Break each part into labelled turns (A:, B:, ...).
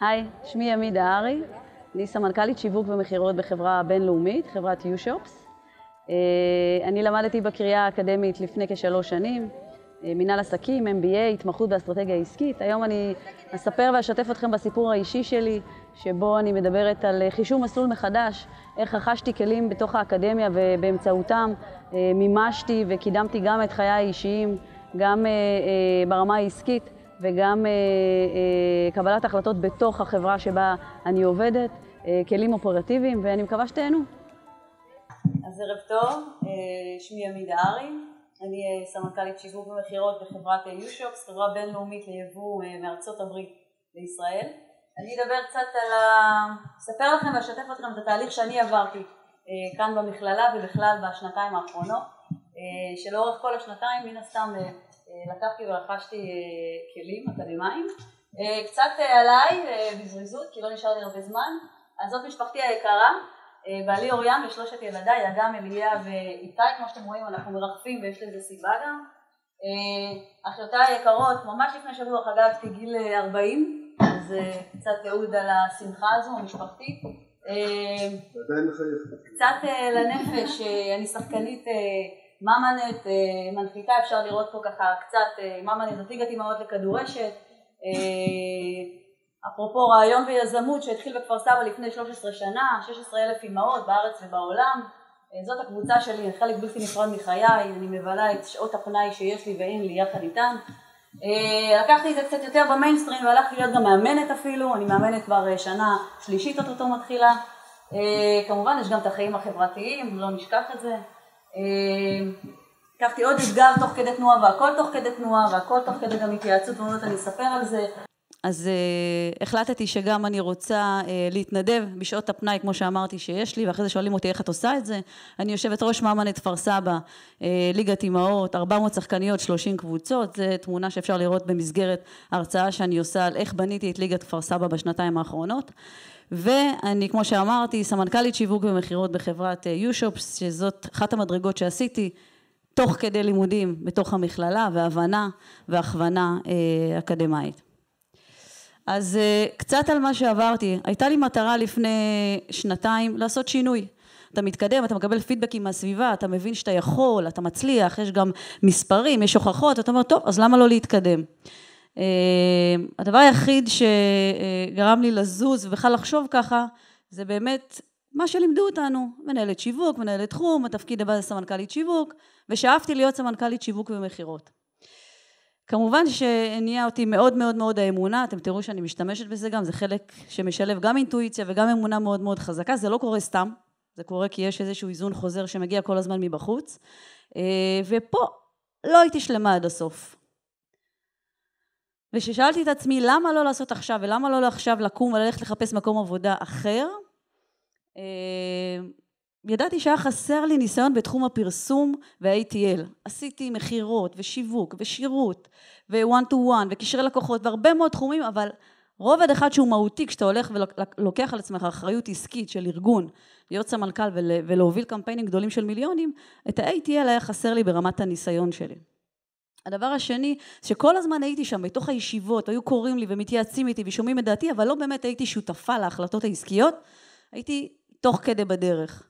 A: היי, שמי עמית דהרי, אני סמנכ"לית שיווק ומכירות בחברה בינלאומית, חברת U-Shops. אה, אני למדתי בקריאה האקדמית לפני כשלוש שנים, אה, מנהל עסקים, MBA, התמחות באסטרטגיה עסקית. היום אני אספר ואשתף אתכם בסיפור האישי שלי, שבו אני מדברת על אה, חישוב מסלול מחדש, איך רכשתי כלים בתוך האקדמיה ובאמצעותם מימשתי וקידמתי גם את חיי האישיים, גם ברמה העסקית. וגם אה, אה, קבלת החלטות בתוך החברה שבה אני עובדת, אה, כלים אופרטיביים, ואני מקווה שתהנו. אז ערב טוב, שמי עמיד ארי, אני סמנכ"לית שיווק ומכירות בחברת יושופס, חברה בינלאומית ליבוא מארצות הברית לישראל. אני אדבר קצת על ה... אספר לכם ואשתף אתכם את התהליך שאני עברתי כאן במכללה ובכלל בשנתיים האחרונות, שלאורך כל השנתיים מן הסתם אה, לקחתי ורכשתי אה, כלים אקדמיים. אה, קצת עליי בזריזות כי לא נשאר לי הרבה זמן, אז זאת משפחתי היקרה, בעלי אוריאן ושלושת ילדיי, אגם, אליה ואיתי, כמו שאתם רואים אנחנו מרחפים ויש לזה סיבה גם. אחיותיי היקרות, ממש לפני שבוע חגגתי גיל 40, אז קצת תיעוד על השמחה הזו המשפחתית. קצת לנפש, אני שחקנית ממאנט אה, מנחיתה אפשר לראות פה ככה קצת אה, ממאנט נתיגת אימהות לכדורשת אה, אפרופו רעיון ויזמות שהתחיל בכפר סבא לפני 13 שנה 16 אלף אימהות בארץ ובעולם זאת הקבוצה שלי חלק בלתי נפרד מחיי אני מבלה את שעות הפנאי שיש לי ואין לי יחד איתן לקחתי את זה קצת יותר במיינסטרים והלכתי להיות גם מאמנת אפילו אני מאמנת כבר שנה שלישית אותו מתחילה כמובן יש גם את החיים החברתיים לא נשכח את זה אה, לקחתי עוד אתגר תוך כדי תנועה והכל תוך כדי תנועה והכל תוך כדי גם התייעצות ואומרת אני אספר על זה אז uh, החלטתי שגם אני רוצה uh, להתנדב בשעות הפנאי, כמו שאמרתי שיש לי, ואחרי זה שואלים אותי איך את עושה את זה. אני יושבת ראש מאמנת כפר סבא, uh, אה, ליגת אימהות, 400 שחקניות, 30 קבוצות, זו תמונה שאפשר לראות במסגרת הרצאה שאני עושה על איך בניתי את ליגת כפר סבא בשנתיים האחרונות. ואני, כמו שאמרתי, סמנכ"לית שיווק ומכירות בחברת יושופס, uh, שזאת אחת המדרגות שעשיתי. תוך כדי לימודים בתוך המכללה והבנה והכוונה אה, אקדמאית. אז אה, קצת על מה שעברתי. הייתה לי מטרה לפני שנתיים לעשות שינוי. אתה מתקדם, אתה מקבל פידבקים מהסביבה, אתה מבין שאתה יכול, אתה מצליח, יש גם מספרים, יש הוכחות, אתה אומר, טוב, אז למה לא להתקדם? Uh, הדבר היחיד שגרם לי לזוז ובכלל לחשוב ככה, זה באמת מה שלימדו אותנו, מנהלת שיווק, מנהלת תחום, התפקיד הבא זה סמנכ"לית שיווק, ושאפתי להיות סמנכ"לית שיווק ומכירות. כמובן שהניעה אותי מאוד מאוד מאוד האמונה, אתם תראו שאני משתמשת בזה גם, זה חלק שמשלב גם אינטואיציה וגם אמונה מאוד מאוד חזקה, זה לא קורה סתם, זה קורה כי יש איזשהו איזון חוזר שמגיע כל הזמן מבחוץ, אה, ופה לא הייתי שלמה עד הסוף. וכששאלתי את עצמי למה לא לעשות עכשיו ולמה לא עכשיו לקום וללכת לחפש מקום עבודה אחר, אה, ידעתי שהיה חסר לי ניסיון בתחום הפרסום וה-ATL. עשיתי מכירות ושיווק ושירות ו-one to one וקשרי לקוחות והרבה מאוד תחומים, אבל רובד אחד שהוא מהותי כשאתה הולך ולוקח על עצמך אחריות עסקית של ארגון, להיות סמנכ"ל ולהוביל קמפיינים גדולים של מיליונים, את ה-ATL היה חסר לי ברמת הניסיון שלי. הדבר השני, שכל הזמן הייתי שם בתוך הישיבות, היו קוראים לי ומתייעצים איתי ושומעים את דעתי, אבל לא באמת הייתי שותפה להחלטות העסקיות, הייתי תוך כדי בדרך.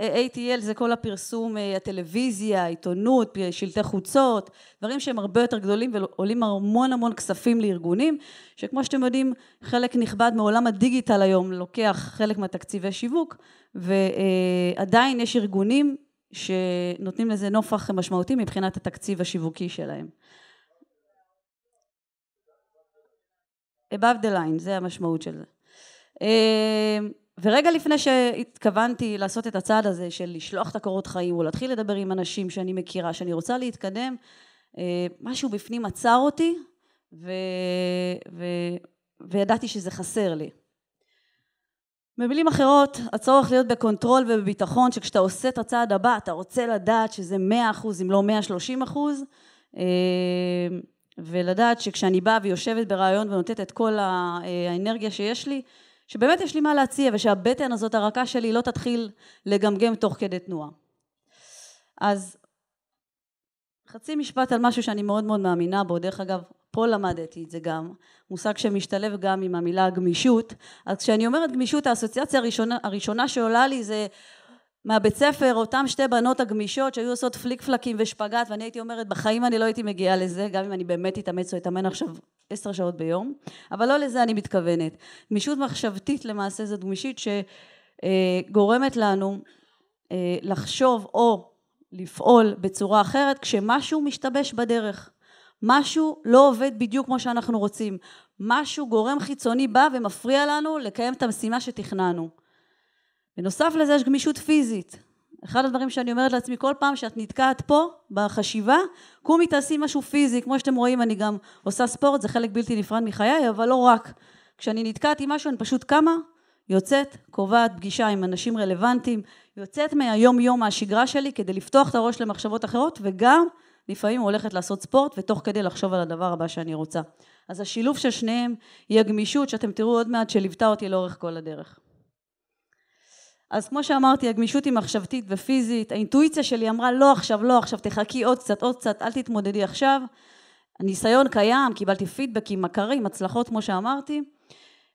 A: ATL זה כל הפרסום, אה, הטלוויזיה, העיתונות, שלטי חוצות, דברים שהם הרבה יותר גדולים ועולים המון המון כספים לארגונים, שכמו שאתם יודעים, חלק נכבד מעולם הדיגיטל היום לוקח חלק מהתקציבי שיווק, ועדיין אה, יש ארגונים שנותנים לזה נופח משמעותי מבחינת התקציב השיווקי שלהם. above the line, זה המשמעות של זה. אה, ורגע לפני שהתכוונתי לעשות את הצעד הזה של לשלוח את הקורות חיים או להתחיל לדבר עם אנשים שאני מכירה, שאני רוצה להתקדם, אה, משהו בפנים עצר אותי ו... ו... וידעתי שזה חסר לי. במילים אחרות, הצורך להיות בקונטרול ובביטחון, שכשאתה עושה את הצעד הבא, אתה רוצה לדעת שזה 100% אם לא 130%, אחוז, אה, ולדעת שכשאני באה ויושבת ברעיון ונותנת את כל אה, האנרגיה שיש לי, שבאמת יש לי מה להציע ושהבטן הזאת הרכה שלי לא תתחיל לגמגם תוך כדי תנועה. אז חצי משפט על משהו שאני מאוד מאוד מאמינה בו, דרך אגב פה למדתי את זה גם, מושג שמשתלב גם עם המילה גמישות, אז כשאני אומרת גמישות האסוציאציה הראשונה, הראשונה שעולה לי זה מהבית ספר, אותן שתי בנות הגמישות שהיו עושות פליק פלקים ושפגאט, ואני הייתי אומרת, בחיים אני לא הייתי מגיעה לזה, גם אם אני באמת אתאמץ או אתאמן עכשיו עשר שעות ביום, אבל לא לזה אני מתכוונת. גמישות מחשבתית למעשה זאת גמישית שגורמת לנו אה, לחשוב או לפעול בצורה אחרת כשמשהו משתבש בדרך. משהו לא עובד בדיוק כמו שאנחנו רוצים. משהו, גורם חיצוני בא ומפריע לנו לקיים את המשימה שתכננו. בנוסף לזה יש גמישות פיזית. אחד הדברים שאני אומרת לעצמי כל פעם שאת נתקעת פה בחשיבה, קומי תעשי משהו פיזי, כמו שאתם רואים אני גם עושה ספורט, זה חלק בלתי נפרד מחיי, אבל לא רק. כשאני נתקעת עם משהו אני פשוט קמה, יוצאת, קובעת פגישה עם אנשים רלוונטיים, יוצאת מהיום יום מהשגרה שלי כדי לפתוח את הראש למחשבות אחרות וגם לפעמים הולכת לעשות ספורט ותוך כדי לחשוב על הדבר הבא שאני רוצה. אז השילוב של שניהם היא הגמישות שאתם תראו עוד מעט שליוותה אותי לאורך כל הדרך. אז כמו שאמרתי, הגמישות היא מחשבתית ופיזית, האינטואיציה שלי אמרה לא עכשיו, לא עכשיו, תחכי עוד קצת, עוד קצת, אל תתמודדי עכשיו. הניסיון קיים, קיבלתי פידבקים, מכרים, הצלחות כמו שאמרתי,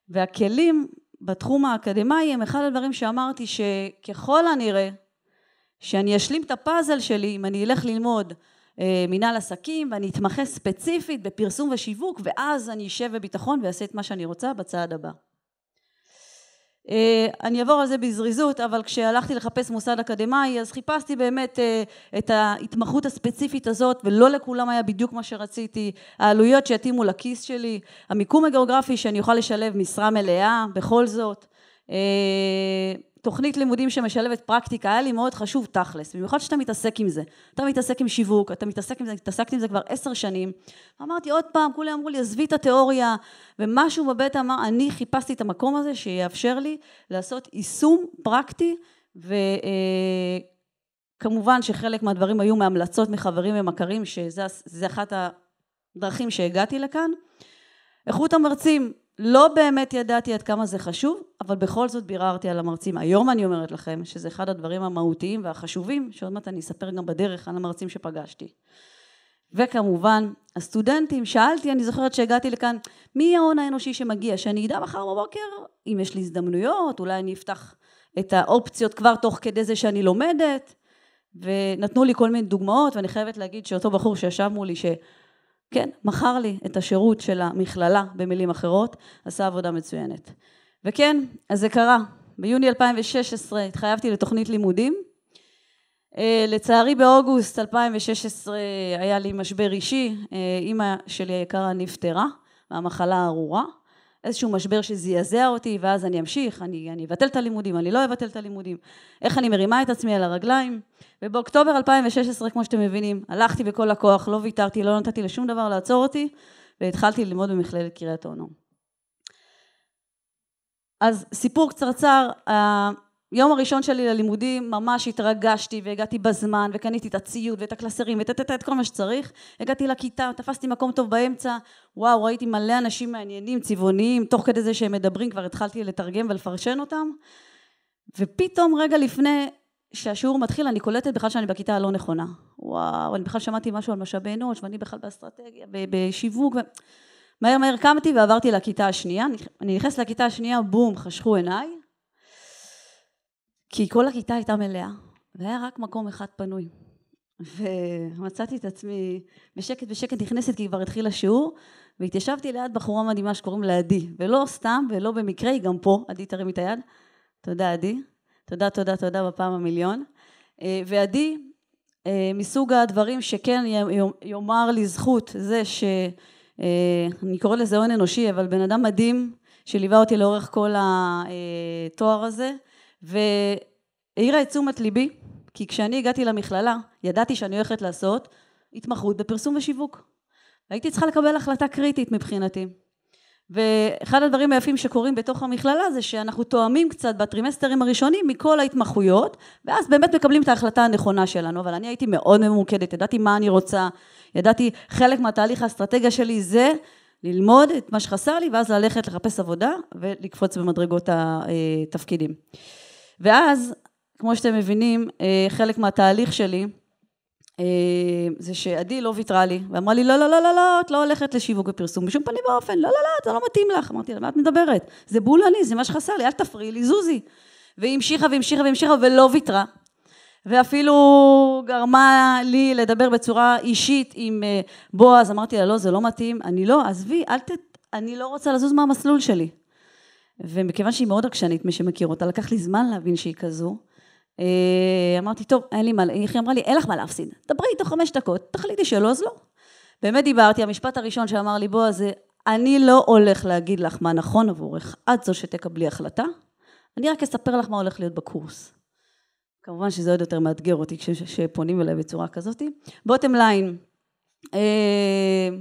A: והכלים בתחום האקדמאי הם אחד הדברים שאמרתי שככל הנראה שאני אשלים את הפאזל שלי אם אני אלך ללמוד אה, מנהל עסקים ואני אתמחה ספציפית בפרסום ושיווק ואז אני אשב בביטחון ואעשה את מה שאני רוצה בצעד הבא. אה, אני אעבור על זה בזריזות, אבל כשהלכתי לחפש מוסד אקדמאי, אז חיפשתי באמת אה, את ההתמחות הספציפית הזאת, ולא לכולם היה בדיוק מה שרציתי. העלויות שיתאימו לכיס שלי, המיקום הגיאוגרפי שאני אוכל לשלב משרה מלאה, בכל זאת. אה, תוכנית לימודים שמשלבת פרקטיקה, היה לי מאוד חשוב תכלס, במיוחד שאתה מתעסק עם זה. אתה מתעסק עם שיווק, אתה מתעסק עם זה, התעסקת עם זה כבר עשר שנים. אמרתי עוד פעם, כולם אמרו לי, עזבי את התיאוריה, ומשהו בבית אמר, אני חיפשתי את המקום הזה שיאפשר לי לעשות יישום פרקטי, וכמובן אה, שחלק מהדברים היו מהמלצות מחברים ומכרים, שזה אחת הדרכים שהגעתי לכאן. איכות המרצים, לא באמת ידעתי עד כמה זה חשוב, אבל בכל זאת ביררתי על המרצים. היום אני אומרת לכם שזה אחד הדברים המהותיים והחשובים, שעוד מעט אני אספר גם בדרך על המרצים שפגשתי. וכמובן, הסטודנטים, שאלתי, אני זוכרת שהגעתי לכאן, מי ההון האנושי שמגיע? שאני אדע מחר בבוקר אם יש לי הזדמנויות, אולי אני אפתח את האופציות כבר תוך כדי זה שאני לומדת. ונתנו לי כל מיני דוגמאות, ואני חייבת להגיד שאותו בחור שישב מולי, ש... כן, מכר לי את השירות של המכללה, במילים אחרות, עשה עבודה מצוינת. וכן, אז זה קרה. ביוני 2016 התחייבתי לתוכנית לימודים. אה, לצערי באוגוסט 2016 היה לי משבר אישי, אה, אימא שלי היקרה נפטרה מהמחלה הארורה. איזשהו משבר שזעזע אותי, ואז אני אמשיך, אני, אני אבטל את הלימודים, אני לא אבטל את הלימודים, איך אני מרימה את עצמי על הרגליים. ובאוקטובר 2016, כמו שאתם מבינים, הלכתי בכל הכוח, לא ויתרתי, לא נתתי לשום דבר לעצור אותי, והתחלתי ללמוד במכללת קריית אונו. אז סיפור קצרצר, יום הראשון שלי ללימודים ממש התרגשתי והגעתי בזמן וקניתי את הציוד ואת הקלסרים ואת את, את כל מה שצריך הגעתי לכיתה תפסתי מקום טוב באמצע וואו ראיתי מלא אנשים מעניינים צבעוניים תוך כדי זה שהם מדברים כבר התחלתי לתרגם ולפרשן אותם ופתאום רגע לפני שהשיעור מתחיל אני קולטת בכלל שאני בכיתה הלא נכונה וואו אני בכלל שמעתי משהו על משאבי אנוש ואני בכלל באסטרטגיה בשיווק ו... מהר מהר קמתי ועברתי לכיתה השנייה אני נכנסת לכיתה השנייה בום חשכו עיניי כי כל הכיתה הייתה מלאה, והיה רק מקום אחד פנוי. ומצאתי את עצמי בשקט בשקט נכנסת כי כבר התחיל השיעור והתיישבתי ליד בחורה מדהימה שקוראים לה עדי ולא סתם ולא במקרה היא גם פה עדי תרים את היד תודה עדי תודה תודה תודה בפעם המיליון אה, ועדי אה, מסוג הדברים שכן יאמר לזכות זה ש... אה, אני קוראת לזה הון אנושי אבל בן אדם מדהים שליווה אותי לאורך כל התואר הזה והעירה את תשומת ליבי, כי כשאני הגעתי למכללה, ידעתי שאני הולכת לעשות התמחות בפרסום ושיווק. הייתי צריכה לקבל החלטה קריטית מבחינתי. ואחד הדברים היפים שקורים בתוך המכללה זה שאנחנו תואמים קצת בטרימסטרים הראשונים מכל ההתמחויות ואז באמת מקבלים את ההחלטה הנכונה שלנו אבל אני הייתי מאוד ממוקדת ידעתי מה אני רוצה ידעתי חלק מהתהליך האסטרטגיה שלי זה ללמוד את מה שחסר לי ואז ללכת לחפש עבודה ולקפוץ במדרגות התפקידים אה, ואז, כמו שאתם מבינים, אה, חלק מהתהליך שלי, אה, זה שעדי לא ויתרה לי, ואמרה לי, לא, לא, לא, לא, לא, את לא הולכת לשיווק ופרסום בשום פנים ואופן, לא, לא, לא, זה לא מתאים לך. אמרתי לה, מה את מדברת? זה בול אני, זה מה שחסר לי, אל תפריעי לי, זוזי. והיא המשיכה והמשיכה והמשיכה ולא ויתרה. ואפילו גרמה לי לדבר בצורה אישית עם אה, בועז, אמרתי לה, לא, זה לא מתאים, אני לא, עזבי, אל ת... אני לא רוצה לזוז מהמסלול שלי. ומכיוון שהיא מאוד עקשנית, מי שמכיר אותה, לקח לי זמן להבין שהיא כזו. אה, אמרתי, טוב, אין לי מה, היא אמרה לי, אין לך מה להפסיד, דברי איתו חמש דקות, תחליטי שלא, אז לא. באמת דיברתי, המשפט הראשון שאמר לי בועז זה, אני לא הולך להגיד לך מה נכון עבורך, את זו שתקבלי החלטה, אני רק אספר לך מה הולך להיות בקורס. כמובן שזה עוד יותר מאתגר אותי כשפונים אליי בצורה כזאת. בוטם ליין,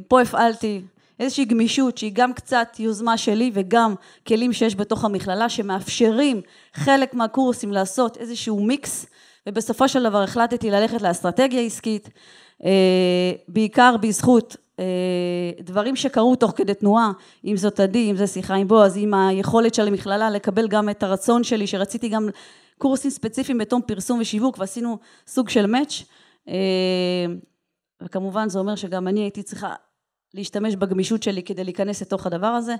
A: פה הפעלתי איזושהי גמישות שהיא גם קצת יוזמה שלי וגם כלים שיש בתוך המכללה שמאפשרים חלק מהקורסים לעשות איזשהו מיקס ובסופו של דבר החלטתי ללכת לאסטרטגיה עסקית אה, בעיקר בזכות אה, דברים שקרו תוך כדי תנועה, אם זאת עדי, אם זה שיחה עם בועז, עם היכולת של המכללה לקבל גם את הרצון שלי, שרציתי גם קורסים ספציפיים בתום פרסום ושיווק, ועשינו סוג של מאץ'. אה, וכמובן זה אומר שגם אני הייתי צריכה להשתמש בגמישות שלי כדי להיכנס לתוך הדבר הזה.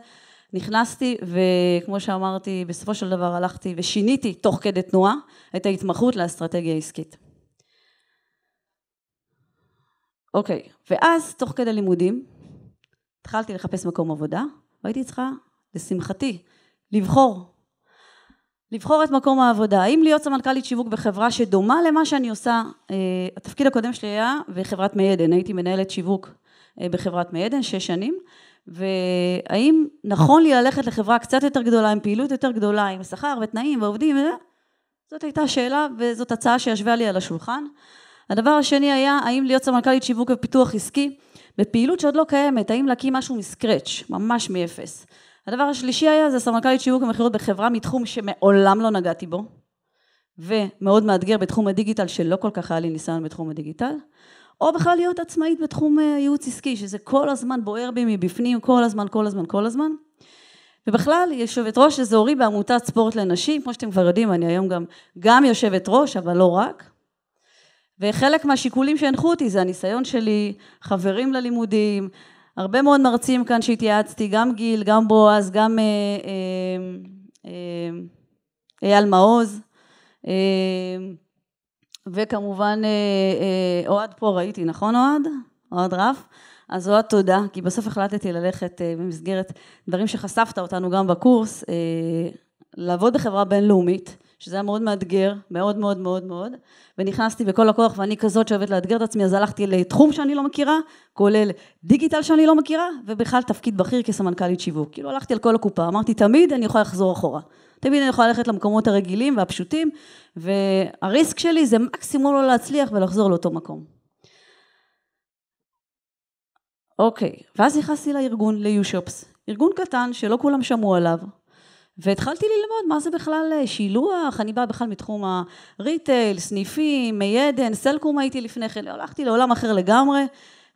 A: נכנסתי, וכמו שאמרתי, בסופו של דבר הלכתי ושיניתי תוך כדי תנועה את ההתמחות לאסטרטגיה עסקית. אוקיי, ואז תוך כדי לימודים התחלתי לחפש מקום עבודה, והייתי צריכה, לשמחתי, לבחור. לבחור את מקום העבודה. האם להיות סמנכ"לית שיווק בחברה שדומה למה שאני עושה, אה, התפקיד הקודם שלי היה בחברת מי עדן, הייתי מנהלת שיווק אה, בחברת מיידן, שש שנים, והאם נכון לי ללכת לחברה קצת יותר גדולה, עם פעילות יותר גדולה, עם שכר ותנאים ועובדים, אה? זאת הייתה שאלה וזאת הצעה שישבה לי על השולחן. הדבר השני היה, האם להיות סמנכ"לית שיווק ופיתוח עסקי בפעילות שעוד לא קיימת, האם להקים משהו מסקרץ', ממש מאפס. הדבר השלישי היה, זה סמנכ"לית שיווק ומכירות בחברה מתחום שמעולם לא נגעתי בו, ומאוד מאתגר בתחום הדיגיטל, שלא כל כך היה לי ניסיון בתחום הדיגיטל. או בכלל להיות עצמאית בתחום אה, ייעוץ עסקי, שזה כל הזמן בוער בי מבפנים, כל הזמן, כל הזמן, כל הזמן. ובכלל, יושבת ראש אזורי בעמותת ספורט לנשים, כמו שאתם כבר יודעים, אני היום גם, גם יושבת ראש, אבל לא רק. וחלק מהשיקולים שהנחו אותי זה הניסיון שלי, חברים ללימודים, הרבה מאוד מרצים כאן שהתייעצתי, גם גיל, גם בועז, גם אה, אה, אה, אייל מעוז. אה, וכמובן אה, אה, אוהד פה ראיתי, נכון אוהד? אוהד רף? אז אוהד תודה, כי בסוף החלטתי ללכת אה, במסגרת דברים שחשפת אותנו גם בקורס, לעבוד בחברה בינלאומית. שזה היה מאוד מאתגר, מאוד מאוד מאוד מאוד, ונכנסתי בכל הכוח ואני כזאת שאוהבת לאתגר את עצמי, אז הלכתי לתחום שאני לא מכירה, כולל דיגיטל שאני לא מכירה, ובכלל תפקיד בכיר כסמנכ"לית שיווק. כאילו הלכתי על כל הקופה, אמרתי תמיד אני יכולה לחזור אחורה. תמיד אני יכולה ללכת למקומות הרגילים והפשוטים, והריסק שלי זה מקסימום לא להצליח ולחזור לאותו מקום. אוקיי, ואז נכנסתי לארגון, ל-U-Shops, ארגון קטן שלא כולם שמעו עליו, והתחלתי ללמוד מה זה בכלל אה, שילוח, אני באה בכלל מתחום הריטייל, סניפים, מי עדן, סלקום הייתי לפני כן, הלכתי לעולם אחר לגמרי,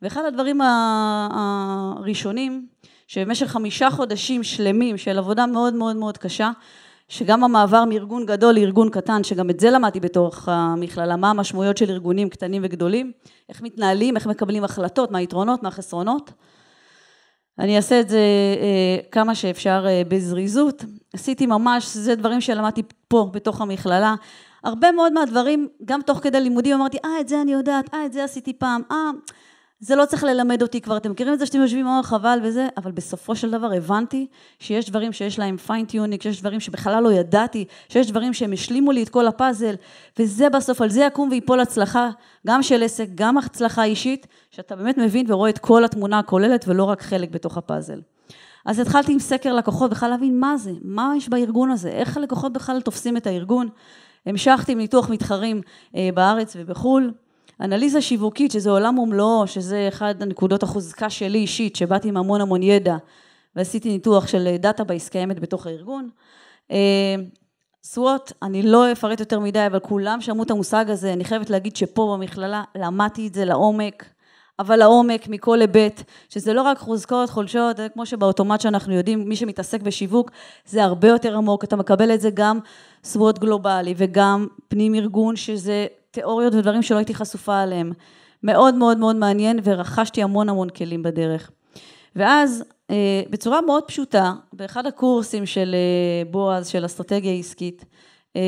A: ואחד הדברים הראשונים, שבמשך חמישה חודשים שלמים של עבודה מאוד מאוד מאוד קשה, שגם המעבר מארגון גדול לארגון קטן, שגם את זה למדתי בתוך המכללה, מה המשמעויות של ארגונים קטנים וגדולים, איך מתנהלים, איך מקבלים החלטות, מה היתרונות, מה החסרונות. אני אעשה את זה אה, כמה שאפשר אה, בזריזות. עשיתי ממש, זה דברים שלמדתי פה, בתוך המכללה. הרבה מאוד מהדברים, גם תוך כדי לימודים אמרתי, אה, את זה אני יודעת, אה, את זה עשיתי פעם, אה... זה לא צריך ללמד אותי כבר, אתם מכירים את זה שאתם יושבים אורח אה, חבל וזה, אבל בסופו של דבר הבנתי שיש דברים שיש להם פיינטיוניק, שיש דברים שבכלל לא ידעתי, שיש דברים שהם השלימו לי את כל הפאזל, וזה בסוף, על זה יקום ויפול הצלחה, גם של עסק, גם הצלחה אישית, שאתה באמת מבין ורואה את כל התמונה הכוללת ולא רק חלק בתוך הפאזל. אז התחלתי עם סקר לקוחות, בכלל להבין מה זה, מה יש בארגון הזה, איך הלקוחות בכלל תופסים את הארגון. המשכתי עם ניתוח מתחרים אה, בארץ ובחו"ל. אנליזה שיווקית, שזה עולם ומלואו, שזה אחד הנקודות החוזקה שלי אישית, שבאתי עם המון המון ידע ועשיתי ניתוח של דאטה בייס קיימת בתוך הארגון. אה, סוואט, אני לא אפרט יותר מדי, אבל כולם שמעו את המושג הזה, אני חייבת להגיד שפה במכללה למדתי את זה לעומק, אבל לעומק מכל היבט, שזה לא רק חוזקות, חולשות, זה כמו שבאוטומט שאנחנו יודעים, מי שמתעסק בשיווק, זה הרבה יותר עמוק, אתה מקבל את זה גם סוואט גלובלי וגם פנים ארגון, שזה תיאוריות ודברים שלא הייתי חשופה עליהם. מאוד מאוד מאוד מעניין, ורכשתי המון המון כלים בדרך. ואז, אה, בצורה מאוד פשוטה, באחד הקורסים של אה, בועז, של אסטרטגיה עסקית, אה,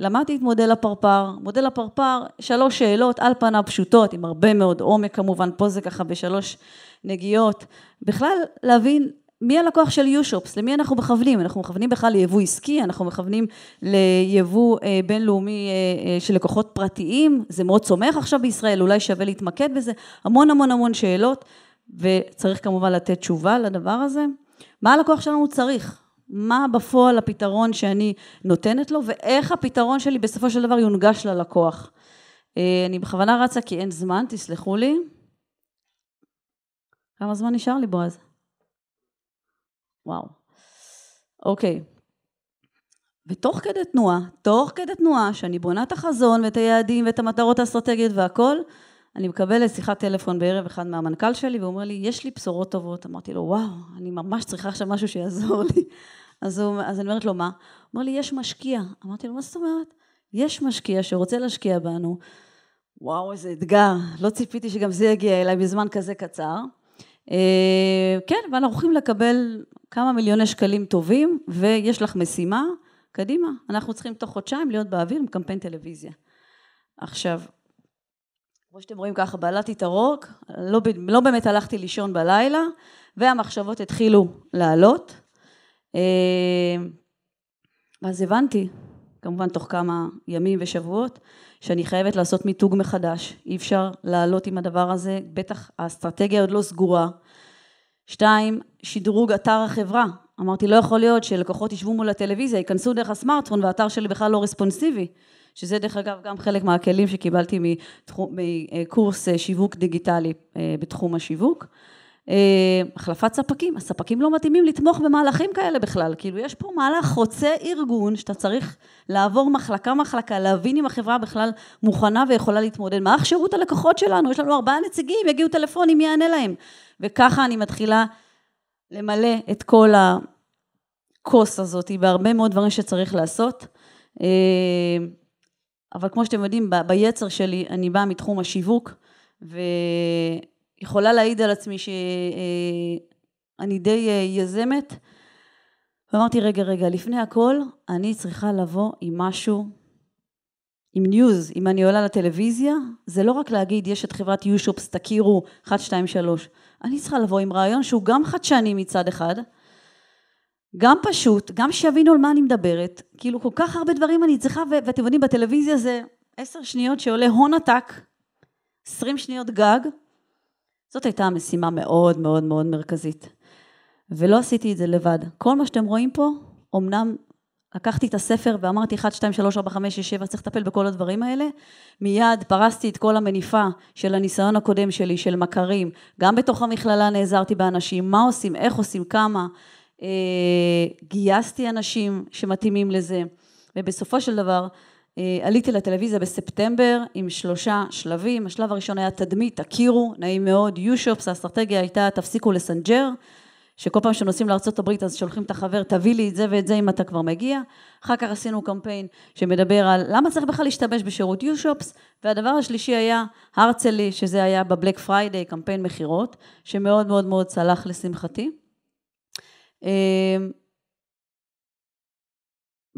A: למדתי את מודל הפרפר. מודל הפרפר, שלוש שאלות על פניו פשוטות, עם הרבה מאוד עומק כמובן, פה זה ככה בשלוש נגיעות. בכלל, להבין מי הלקוח של יושופס? למי אנחנו מכוונים? אנחנו מכוונים בכלל ליבוא עסקי, אנחנו מכוונים ליבוא אה, בינלאומי אה, אה, של לקוחות פרטיים, זה מאוד צומח עכשיו בישראל, אולי שווה להתמקד בזה, המון המון המון שאלות, וצריך כמובן לתת תשובה לדבר הזה. מה הלקוח שלנו צריך? מה בפועל הפתרון שאני נותנת לו, ואיך הפתרון שלי בסופו של דבר יונגש ללקוח. אה, אני בכוונה רצה כי אין זמן, תסלחו לי. כמה זמן נשאר לי, בועז? וואו. אוקיי. ותוך כדי תנועה, תוך כדי תנועה, שאני בונה את החזון ואת היעדים ואת המטרות האסטרטגיות והכול, אני מקבלת שיחת טלפון בערב אחד מהמנכ"ל שלי, והוא אומר לי, יש לי בשורות טובות. אמרתי לו, וואו, אני ממש צריכה עכשיו משהו שיעזור לי. אז, הוא, אז אני אומרת לו, מה? הוא אומר לי, יש משקיע. אמרתי לו, מה זאת אומרת? יש משקיע שרוצה להשקיע בנו. וואו, איזה אתגר. לא ציפיתי שגם זה יגיע אליי בזמן כזה קצר. אה, כן, ואנחנו הולכים לקבל כמה מיליוני שקלים טובים, ויש לך משימה, קדימה. אנחנו צריכים תוך חודשיים להיות באוויר עם קמפיין טלוויזיה. עכשיו, כמו שאתם רואים ככה, בלעתי את הרוק, לא, לא באמת הלכתי לישון בלילה, והמחשבות התחילו לעלות. ואז אה, הבנתי כמובן תוך כמה ימים ושבועות, שאני חייבת לעשות מיתוג מחדש. אי אפשר לעלות עם הדבר הזה, בטח האסטרטגיה עוד לא סגורה. שתיים, שדרוג אתר החברה. אמרתי, לא יכול להיות שלקוחות ישבו מול הטלוויזיה, ייכנסו דרך הסמארטפון והאתר שלי בכלל לא רספונסיבי. שזה דרך אגב גם חלק מהכלים שקיבלתי מתחום, מקורס אה, שיווק דיגיטלי אה, בתחום השיווק. אה, החלפת ספקים, הספקים לא מתאימים לתמוך במהלכים כאלה בכלל, כאילו יש פה מהלך חוצה ארגון שאתה צריך לעבור מחלקה-מחלקה, להבין אם החברה בכלל מוכנה ויכולה להתמודד. מה שירות הלקוחות שלנו, יש לנו ארבעה נציגים, יגיעו טלפונים, מי יענה להם. וככה אני מתחילה למלא את כל הכוס הזאת בהרבה מאוד דברים שצריך לעשות. אה, אבל כמו שאתם יודעים, ביצר שלי אני באה מתחום השיווק, ו... יכולה להעיד על עצמי שאני אה, די אה, יזמת. ואמרתי, רגע, רגע, לפני הכל, אני צריכה לבוא עם משהו, עם ניוז, אם אני עולה לטלוויזיה, זה לא רק להגיד, יש את חברת יושופס, תכירו, 1, 2, 3. אני צריכה לבוא עם רעיון שהוא גם חדשני מצד אחד, גם פשוט, גם שיבינו על מה אני מדברת. כאילו, כל כך הרבה דברים אני צריכה, ואתם יודעים, בטלוויזיה זה עשר שניות שעולה הון עתק, עשרים שניות גג, זאת הייתה משימה מאוד מאוד מאוד מרכזית. ולא עשיתי את זה לבד. כל מה שאתם רואים פה, אמנם לקחתי את הספר ואמרתי 1, 2, 3, 4, 5, 6, 7, צריך לטפל בכל הדברים האלה. מיד פרסתי את כל המניפה של הניסיון הקודם שלי, של מכרים. גם בתוך המכללה נעזרתי באנשים, מה עושים, איך עושים, כמה. אה, גייסתי אנשים שמתאימים לזה. ובסופו של דבר, אה, עליתי לטלוויזיה בספטמבר עם שלושה שלבים, השלב הראשון היה תדמית, תכירו, נעים מאוד, יושופס, האסטרטגיה הייתה תפסיקו לסנג'ר, שכל פעם שנוסעים לארה"ב אז שולחים את החבר, תביא לי את זה ואת זה אם אתה כבר מגיע. אחר כך עשינו קמפיין שמדבר על למה צריך בכלל להשתמש בשירות יושופס, והדבר השלישי היה הרצלי, שזה היה בבלק פריידיי, קמפיין מכירות, שמאוד מאוד מאוד צלח לשמחתי. אה,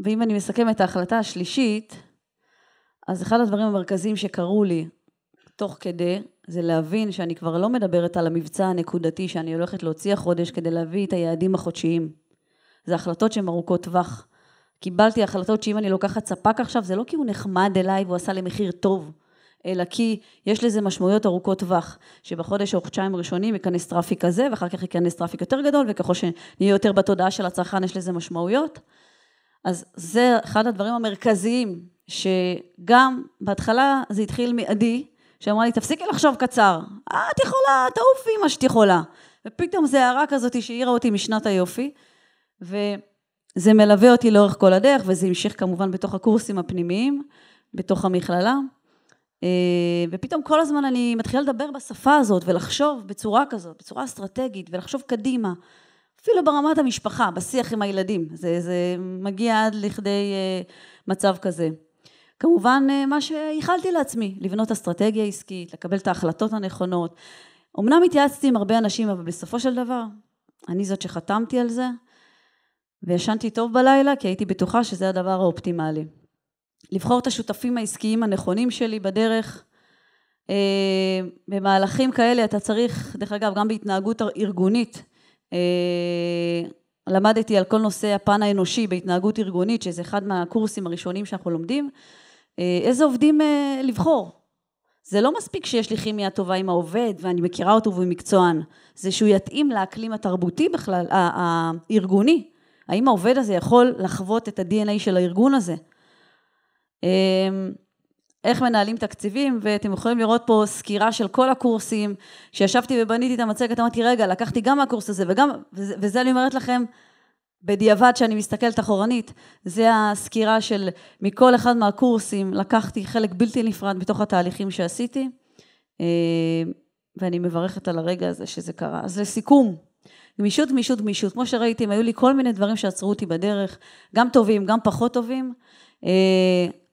A: ואם אני מסכמת את ההחלטה השלישית, אז אחד הדברים המרכזיים שקרו לי תוך כדי, זה להבין שאני כבר לא מדברת על המבצע הנקודתי שאני הולכת להוציא החודש כדי להביא את היעדים החודשיים. זה החלטות שהן ארוכות טווח. קיבלתי החלטות שאם אני לוקחת ספק עכשיו, זה לא כי הוא נחמד אליי והוא עשה לי מחיר טוב, אלא כי יש לזה משמעויות ארוכות טווח, שבחודש או חודשיים ראשונים ייכנס טראפיק כזה, ואחר כך ייכנס טראפיק יותר גדול, וככל שנהיה יותר בתודעה של הצרכן, יש לזה משמעויות. אז זה אחד הדברים המרכזיים שגם בהתחלה זה התחיל מעדי, שאמרה לי, תפסיקי לחשוב קצר, את יכולה, תעופי מה שאת יכולה. ופתאום זו הערה כזאת שהעירה אותי משנת היופי, וזה מלווה אותי לאורך כל הדרך, וזה המשיך כמובן בתוך הקורסים הפנימיים, בתוך המכללה. אה, ופתאום כל הזמן אני מתחילה לדבר בשפה הזאת, ולחשוב בצורה כזאת, בצורה אסטרטגית, ולחשוב קדימה. אפילו ברמת המשפחה, בשיח עם הילדים, זה, זה מגיע עד לכדי אה, מצב כזה. כמובן אה, מה שייחלתי לעצמי, לבנות אסטרטגיה עסקית, לקבל את ההחלטות הנכונות. אמנם התייעצתי עם הרבה אנשים, אבל בסופו של דבר, אני זאת שחתמתי על זה, וישנתי טוב בלילה, כי הייתי בטוחה שזה הדבר האופטימלי. לבחור את השותפים העסקיים הנכונים שלי בדרך. אה, במהלכים כאלה אתה צריך, דרך אגב, גם בהתנהגות ארגונית, אה, למדתי על כל נושא הפן האנושי בהתנהגות ארגונית, שזה אחד מהקורסים הראשונים שאנחנו לומדים. אה, איזה עובדים אה, לבחור. זה לא מספיק שיש לי כימיה טובה עם העובד ואני מכירה אותו והוא מקצוען, זה שהוא יתאים לאקלים התרבותי בכלל, הארגוני. האם העובד הזה יכול לחוות את ה-DNA של הארגון הזה? אמ, איך מנהלים תקציבים, ואתם יכולים לראות פה סקירה של כל הקורסים, כשישבתי ובניתי את המצגת, אמרתי, רגע, לקחתי גם מהקורס הזה וגם, וזה, וזה אני אומרת לכם, בדיעבד, שאני מסתכלת אחורנית, זה הסקירה של מכל אחד מהקורסים, לקחתי חלק בלתי נפרד מתוך התהליכים שעשיתי, אה, ואני מברכת על הרגע הזה שזה קרה. אז לסיכום, גמישות, גמישות, גמישות. כמו שראיתם, היו לי כל מיני דברים שעצרו אותי בדרך, גם טובים, גם פחות טובים. אה,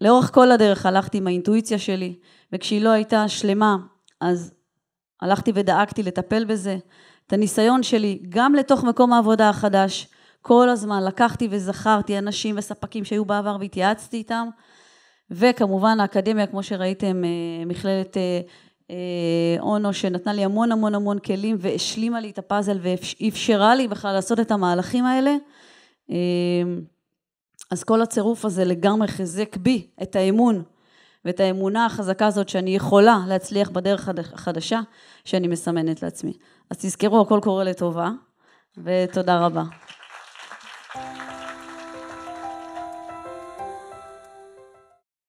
A: לאורך כל הדרך הלכתי עם האינטואיציה שלי, וכשהיא לא הייתה שלמה, אז הלכתי ודאגתי לטפל בזה. את הניסיון שלי, גם לתוך מקום העבודה החדש, כל הזמן לקחתי וזכרתי אנשים וספקים שהיו בעבר והתייעצתי איתם, וכמובן האקדמיה, כמו שראיתם, אה, מכללת אה, אה, אונו, שנתנה לי המון המון המון כלים והשלימה לי את הפאזל ואפשרה לי בכלל לעשות את המהלכים האלה. אז כל הצירוף הזה לגמרי חיזק בי את האמון ואת האמונה החזקה הזאת שאני יכולה להצליח בדרך החדשה שאני מסמנת לעצמי. אז תזכרו, הכל קורה לטובה, ותודה רבה.